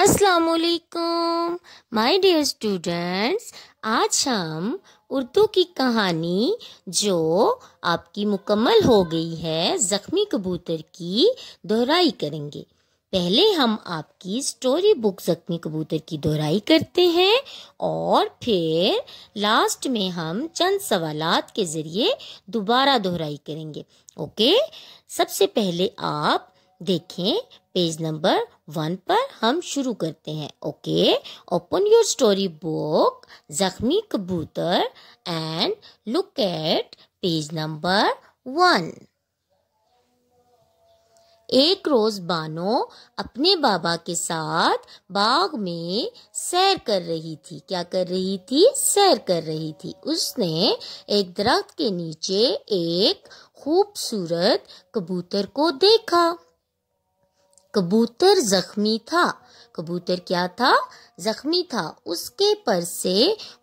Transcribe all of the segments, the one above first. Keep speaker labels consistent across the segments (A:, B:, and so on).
A: असलकुम my dear students आज हम उर्दू की कहानी जो आपकी मुकम्मल हो गई है ज़ख्मी कबूतर की दोहराई करेंगे पहले हम आपकी स्टोरी बुक ज़ख्मी कबूतर की दोहराई करते हैं और फिर लास्ट में हम चंद सवालात के ज़रिए दोबारा दोहराई करेंगे ओके सबसे पहले आप देखें पेज नंबर वन पर हम शुरू करते हैं okay open your story book Zakhmi Kabootar and look at page number one एक रोज बानो अपने बाबा के साथ बाग में सैर कर रही थी क्या कर रही थी सैर कर रही थी उसने एक दरख्त के नीचे एक खूबसूरत कबूतर को देखा कबूतर जख्मी था कबूतर क्या था जख्मी था उसके पर से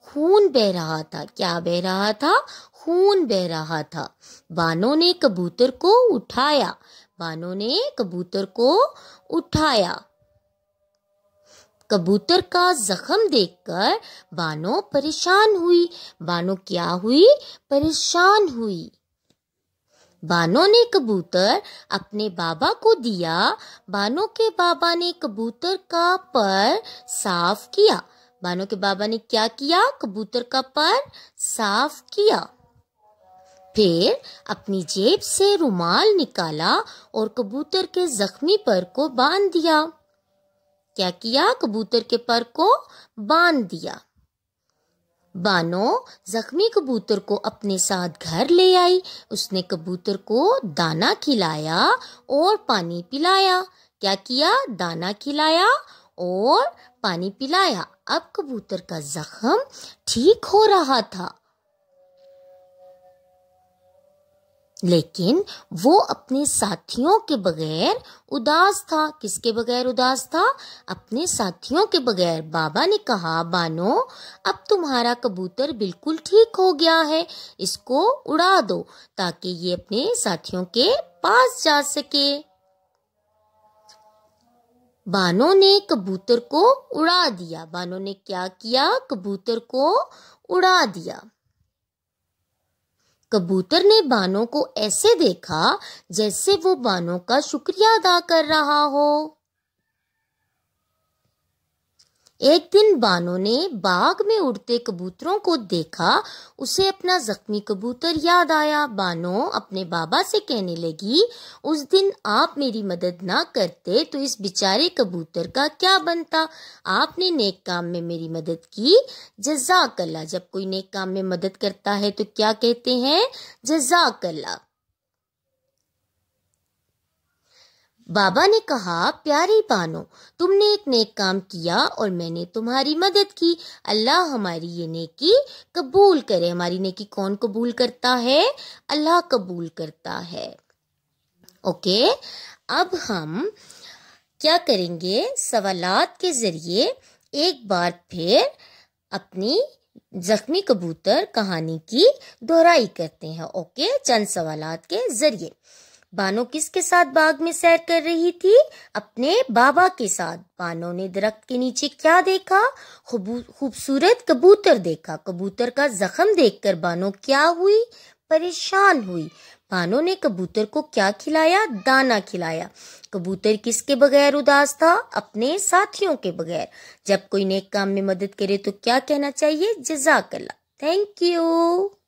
A: खून बह रहा था क्या बह रहा था खून बह रहा था बानो ने कबूतर को उठाया बानो ने कबूतर को उठाया कबूतर का जख्म देखकर बानो परेशान हुई बानो क्या हुई परेशान हुई बानो ने कबूतर अपने बाबा को दिया बानो के बाबा ने कबूतर का पर साफ किया बानो के बाबा ने क्या किया कबूतर का पर साफ किया फिर अपनी जेब से रुमाल निकाला और कबूतर के जख्मी पर को बांध दिया क्या किया कबूतर के पर को बांध दिया बानो जख्मी कबूतर को अपने साथ घर ले आई उसने कबूतर को दाना खिलाया और पानी पिलाया क्या किया दाना खिलाया और पानी पिलाया अब कबूतर का जख्म ठीक हो रहा था लेकिन वो अपने साथियों के बगैर उदास था किसके बगैर उदास था अपने साथियों के बगैर बाबा ने कहा बानो अब तुम्हारा कबूतर बिल्कुल ठीक हो गया है इसको उड़ा दो ताकि ये अपने साथियों के पास जा सके बानो ने कबूतर को उड़ा दिया बानो ने क्या किया कबूतर को उड़ा दिया कबूतर ने बानों को ऐसे देखा जैसे वो बानों का शुक्रिया अदा कर रहा हो एक दिन बानो ने बाग में उड़ते कबूतरों को देखा उसे अपना जख्मी कबूतर याद आया बानो अपने बाबा से कहने लगी उस दिन आप मेरी मदद ना करते तो इस बेचारे कबूतर का क्या बनता आपने नेक काम में मेरी मदद की जजाकल्ला जब कोई नेक काम में मदद करता है तो क्या कहते हैं जजाकल्ला बाबा ने कहा प्यारी बानो तुमने एक नेक काम किया और मैंने तुम्हारी मदद की अल्लाह हमारी ये नेकी कबूल करे हमारी नेकी कौन कबूल करता है अल्लाह कबूल करता है ओके अब हम क्या करेंगे सवालात के ज़रिए एक बार फिर अपनी जख्मी कबूतर कहानी की दोहराई करते हैं ओके चंद सवालात के ज़रिए बानो किसके साथ बाग में सैर कर रही थी अपने बाबा के साथ बानो ने दरख्त के नीचे क्या देखा खूबसूरत कबूतर देखा कबूतर का जख्म देखकर बानो क्या हुई परेशान हुई बानो ने कबूतर को क्या खिलाया दाना खिलाया कबूतर किसके बगैर उदास था अपने साथियों के बगैर जब कोई नेक काम में मदद करे तो क्या कहना चाहिए जजाकला थैंक यू